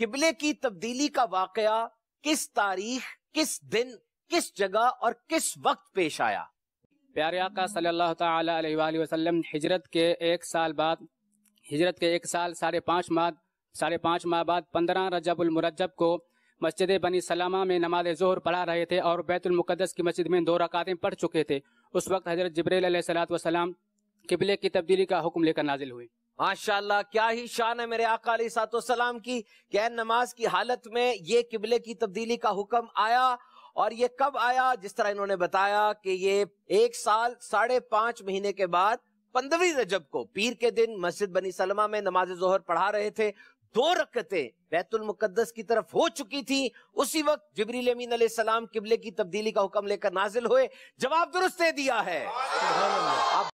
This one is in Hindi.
किबले की तब्दीली का वाकया किस तारीख किस दिन किस जगह और किस वक्त पेश आया प्यारे आका सल्लल्लाहु अलैहि वसल्लम हिजरत के एक साल बाद हिजरत के एक साल साढ़े पाँच माह साढ़े पाँच माह बाद पंद्रह रजबुलमरजब को मस्जिद बनी सलामा में नमाज जोहर पढ़ा रहे थे और बैतुलमक़दस की मस्जिद में दो रकातें पढ़ चुके थे उस वक्त हजरत जबरील सलात वसलाम किबले की तब्दीली का हुक्म लेकर नाजिल हुए माशाल्लाह क्या ही शान है मेरे आकाली सलाम की क्या नमाज की हालत में ये किबले की तब्दीली का हुक्म आया और ये कब आया जिस तरह इन्होंने बताया कि ये एक साल साढ़े पांच महीने के बाद पंद्रहवीं रजब को पीर के दिन मस्जिद बनी सलमा में नमाज जोहर पढ़ा रहे थे दो रकतें बैतुल मुकद्दस की तरफ हो चुकी थी उसी वक्त जबरी अमीन सलाम किबले की तब्दीली का हुक्म लेकर नाजिल हुए जवाब दुरुस्त दिया है